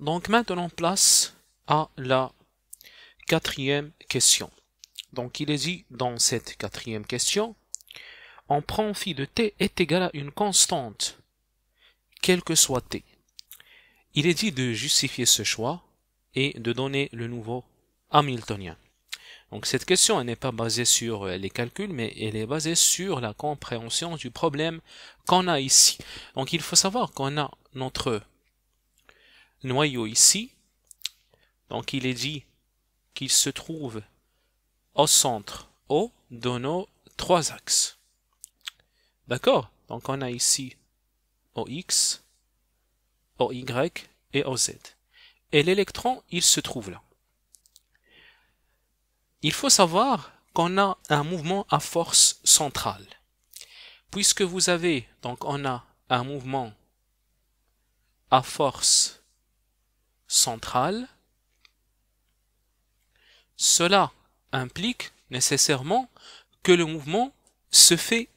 Donc maintenant, place à la quatrième question. Donc il est dit dans cette quatrième question, on prend phi de t est égal à une constante, quelle que soit t. Il est dit de justifier ce choix et de donner le nouveau hamiltonien. Donc cette question n'est pas basée sur euh, les calculs, mais elle est basée sur la compréhension du problème qu'on a ici. Donc il faut savoir qu'on a notre noyau ici. Donc il est dit qu'il se trouve au centre O de nos trois axes. D'accord Donc on a ici OX, OY et OZ. Et l'électron, il se trouve là. Il faut savoir qu'on a un mouvement à force centrale. Puisque vous avez, donc on a un mouvement à force centrale, cela implique nécessairement que le mouvement se fait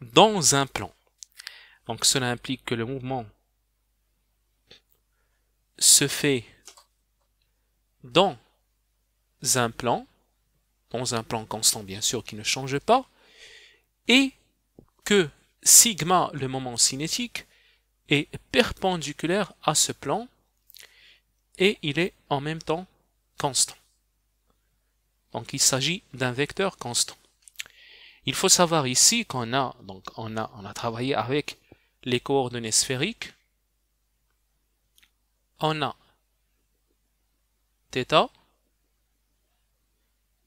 dans un plan. Donc cela implique que le mouvement se fait dans un plan, dans un plan constant bien sûr qui ne change pas, et que sigma, le moment cinétique, est perpendiculaire à ce plan et il est en même temps constant. Donc il s'agit d'un vecteur constant. Il faut savoir ici qu'on a, donc on a, on a travaillé avec les coordonnées sphériques. On a θ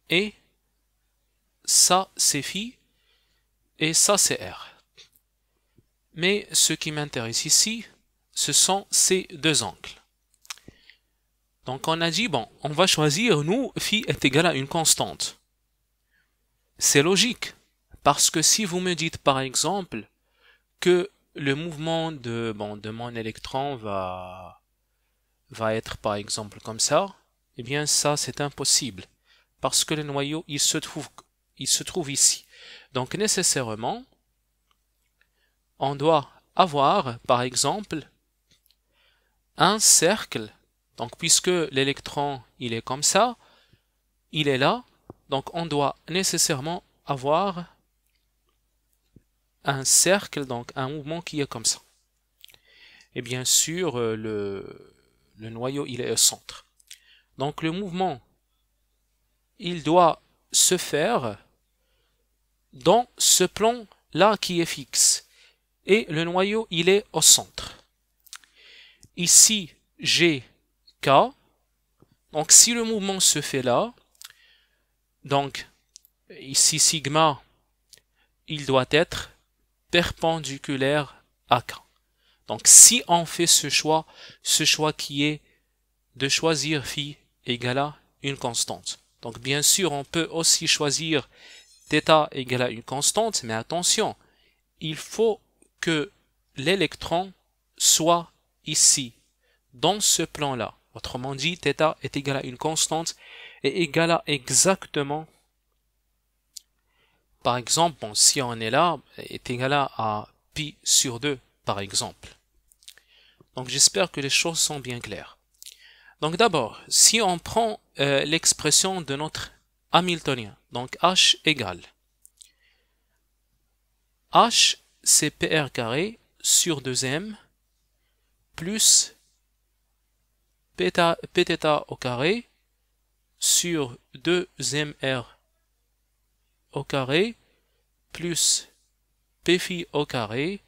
et ça c'est Φ et ça c'est r. Mais ce qui m'intéresse ici, ce sont ces deux angles. Donc on a dit, bon, on va choisir, nous, phi est égal à une constante. C'est logique, parce que si vous me dites, par exemple, que le mouvement de, bon, de mon électron va, va être, par exemple, comme ça, eh bien ça, c'est impossible, parce que le noyau, il se trouve, il se trouve ici. Donc nécessairement, on doit avoir, par exemple, un cercle donc puisque l'électron il est comme ça, il est là, donc on doit nécessairement avoir un cercle, donc un mouvement qui est comme ça. Et bien sûr, euh, le, noyau il est au centre. Donc le mouvement, il doit se faire dans ce plan là qui est fixe. Et le noyau il est au centre. Ici, j'ai K. Donc si le mouvement se fait là, donc ici sigma, il doit être perpendiculaire à K. Donc si on fait ce choix, ce choix qui est de choisir phi égale à une constante. Donc bien sûr, on peut aussi choisir θ égale à une constante, mais attention, il faut que l'électron soit ici, dans ce plan-là. Autrement dit, θ est égal à une constante et égal à exactement, par exemple, si on est là, est égal à pi sur 2, par exemple. Donc j'espère que les choses sont bien claires. Donc d'abord, si on prend euh, l'expression de notre Hamiltonien, donc H égale H c'est PR carré sur 2M plus pθ au carré sur 2mr au carré plus Pφ au carré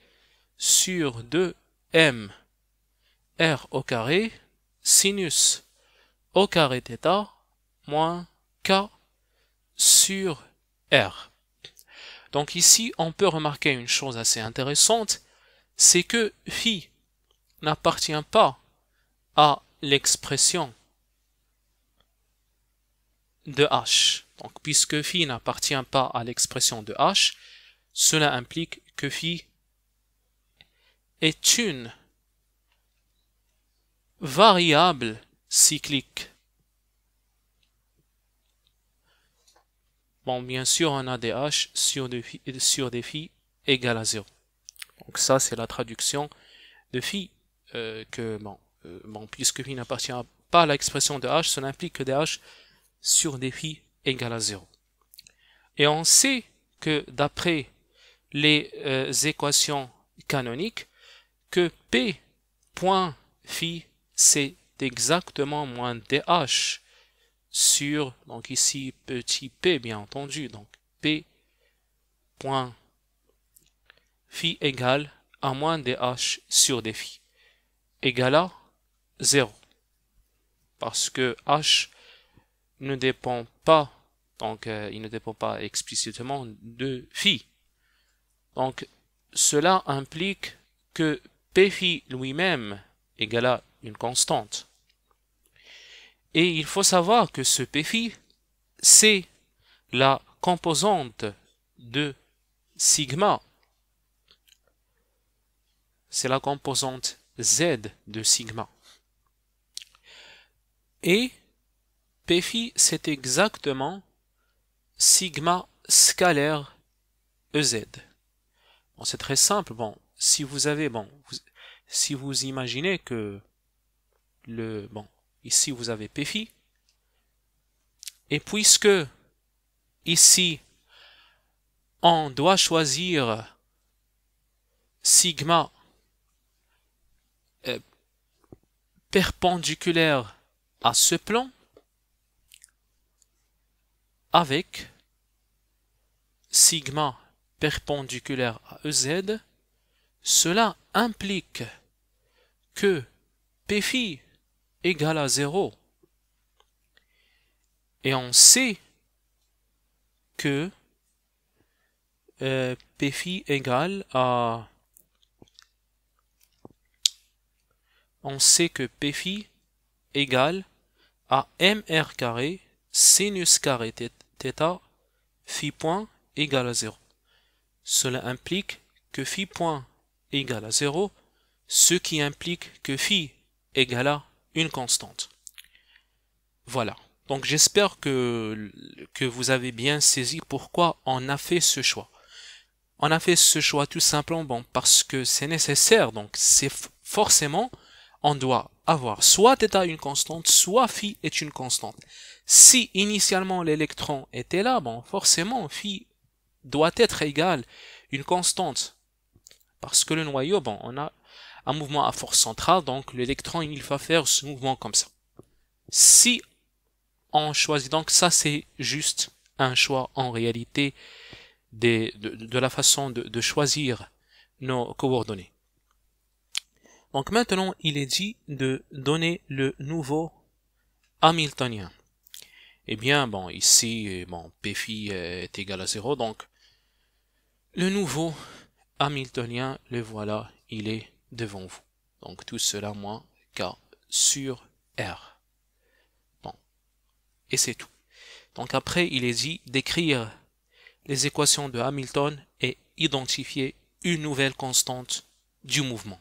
sur 2m r au carré sinus au carré θ moins k sur r. Donc ici, on peut remarquer une chose assez intéressante, c'est que phi n'appartient pas à l'expression de h. Donc, puisque phi n'appartient pas à l'expression de h, cela implique que phi est une variable cyclique. Bon, bien sûr, on a des h sur des, phi, sur des phi égale à 0. Donc ça, c'est la traduction de phi euh, que, bon, euh, puisque phi n'appartient pas à l'expression de h, cela implique que dh sur dphi égale à 0. Et on sait que d'après les euh, équations canoniques, que p point c'est exactement moins dh sur, donc ici petit p bien entendu, donc p point égale à moins dh sur dphi égale à 0. Parce que h ne dépend pas, donc euh, il ne dépend pas explicitement de phi. Donc cela implique que p phi lui-même égale à une constante. Et il faut savoir que ce p phi, c'est la composante de sigma. C'est la composante z de sigma. Et Phi, c'est exactement sigma scalaire EZ. Bon, c'est très simple. Bon, si vous avez, bon, si vous imaginez que le, bon, ici vous avez Pfi et puisque ici on doit choisir sigma euh, perpendiculaire à ce plan avec sigma perpendiculaire à EZ, cela implique que Phi égale à 0. Et on sait que euh, Phi égale à... On sait que Phi égale à mr carré sinus carré theta phi point égale à 0. Cela implique que phi point égale à 0, ce qui implique que phi égale à une constante. Voilà. Donc j'espère que, que vous avez bien saisi pourquoi on a fait ce choix. On a fait ce choix tout simplement bon, parce que c'est nécessaire, donc c'est forcément on doit avoir soit θ une constante, soit Φ est une constante. Si initialement l'électron était là, bon, forcément Φ doit être égal une constante. Parce que le noyau, bon, on a un mouvement à force centrale, donc l'électron, il va faire ce mouvement comme ça. Si on choisit, donc ça c'est juste un choix en réalité de, de, la façon de choisir nos coordonnées. Donc maintenant, il est dit de donner le nouveau hamiltonien. Eh bien, bon, ici, bon, phi est égal à 0, donc le nouveau hamiltonien, le voilà, il est devant vous. Donc tout cela moins K sur R. Bon, et c'est tout. Donc après, il est dit d'écrire les équations de Hamilton et identifier une nouvelle constante du mouvement.